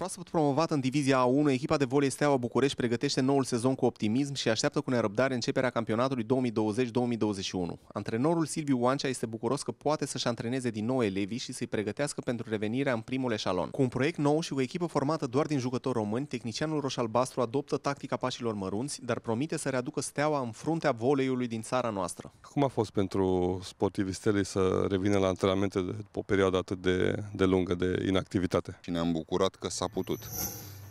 Proaspăt promovat în divizia A1, echipa de volei Steaua București pregătește noul sezon cu optimism și așteaptă cu nerăbdare începerea campionatului 2020-2021. Antrenorul Silviu Oancea este bucuros că poate să-și antreneze din nou elevii și să-i pregătească pentru revenirea în primul eșalon. Cu un proiect nou și o echipă formată doar din jucători români, tehnicianul roșalbastru adoptă tactica pașilor mărunți, dar promite să readucă Steaua în fruntea voleiului din țara noastră. Cum a fost pentru sportivii stelei să revină la antrenamente după o perioadă atât de, de lungă de inactivitate? Și ne-am bucurat că s-a putut.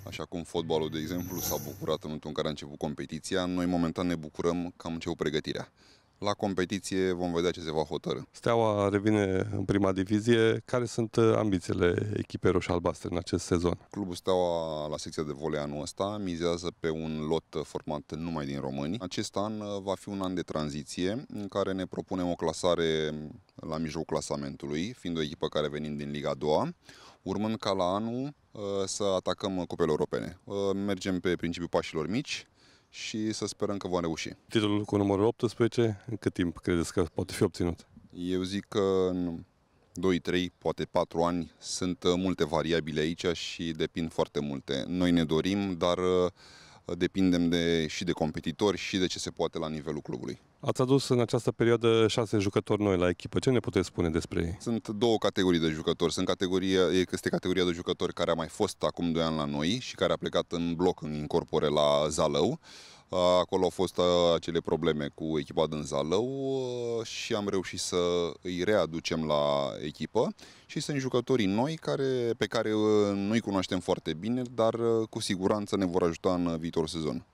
Așa cum fotbalul, de exemplu, s-a bucurat în momentul în care a început competiția, noi momentan ne bucurăm că am început pregătirea. La competiție vom vedea ce se va hotărâ. Steaua revine în prima divizie. Care sunt uh, ambițiile echipei roșii albastre în acest sezon? Clubul Steaua la secția de volei anul ăsta mizează pe un lot format numai din români. Acest an uh, va fi un an de tranziție în care ne propunem o clasare la mijlocul clasamentului, fiind o echipă care venim din Liga 2 urmând ca la anul uh, să atacăm cupele europene. Uh, mergem pe principiul pașilor mici și să sperăm că vom reuși. Titlul cu numărul 18, în cât timp credeți că poate fi obținut? Eu zic că în 2, 3, poate 4 ani sunt uh, multe variabile aici și depind foarte multe. Noi ne dorim, dar depindem de, și de competitori și de ce se poate la nivelul clubului. Ați adus în această perioadă șase jucători noi la echipă. Ce ne puteți spune despre ei? Sunt două categorii de jucători. Sunt categoria, este categoria de jucători care a mai fost acum doi ani la noi și care a plecat în bloc în incorpore la Zalău Acolo au fost uh, acele probleme cu echipa din Zalău uh, și am reușit să îi readucem la echipă și sunt jucătorii noi care, pe care uh, nu-i cunoaștem foarte bine, dar cu siguranță ne vor ajuta în viitorul sezon.